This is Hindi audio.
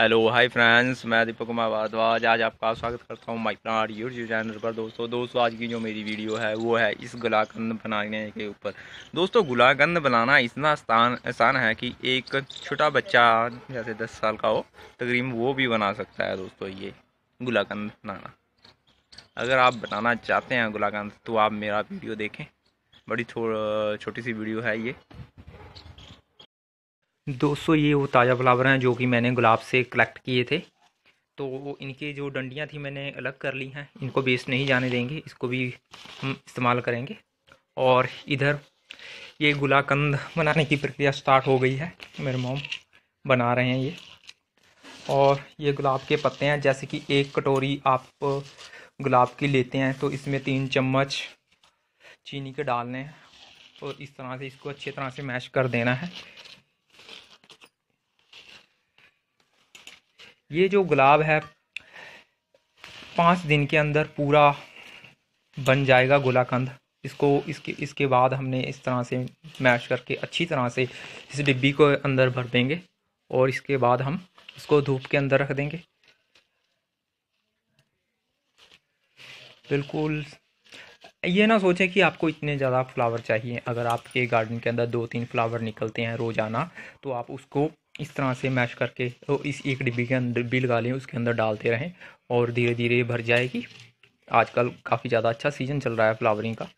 हेलो हाय फ्रेंड्स मैं दीपक कुमार भारद्वाज आज आपका स्वागत करता हूँ माई प्लान यूट्यूब चैनल पर दोस्तों दोस्तों आज की जो मेरी वीडियो है वो है इस गुलाकंद बनाने के ऊपर दोस्तों गुलाकंद बनाना इतना आसान आसान है कि एक छोटा बच्चा जैसे दस साल का हो तकरीबन वो भी बना सकता है दोस्तों ये गुलाकंद बनाना अगर आप बनाना चाहते हैं गुलाकंद तो आप मेरा वीडियो देखें बड़ी छोटी सी वीडियो है ये दोस्तों ये वो ताज़ा फ्लावर हैं जो कि मैंने गुलाब से कलेक्ट किए थे तो इनकी जो डंडियाँ थी मैंने अलग कर ली हैं इनको वेस्ट नहीं जाने देंगे इसको भी हम इस्तेमाल करेंगे और इधर ये गुलाकंद बनाने की प्रक्रिया स्टार्ट हो गई है मेरे मोम बना रहे हैं ये और ये गुलाब के पत्ते हैं जैसे कि एक कटोरी आप गुलाब की लेते हैं तो इसमें तीन चम्मच चीनी के डालने हैं और इस तरह से इसको अच्छी तरह से मैश कर देना है ये जो गुलाब है पाँच दिन के अंदर पूरा बन जाएगा गोलाकंद इसको इसके इसके बाद हमने इस तरह से मैश करके अच्छी तरह से इस डिब्बी को अंदर भर देंगे और इसके बाद हम इसको धूप के अंदर रख देंगे बिल्कुल ये ना सोचें कि आपको इतने ज़्यादा फ्लावर चाहिए अगर आपके गार्डन के अंदर दो तीन फ्लावर निकलते हैं रोज़ाना तो आप उसको इस तरह से मैश करके तो इस एक डिब्बी के अंदर डिब्बी लगा लें उसके अंदर डालते रहें और धीरे धीरे भर जाएगी आजकल काफ़ी ज़्यादा अच्छा सीज़न चल रहा है फ्लावरिंग का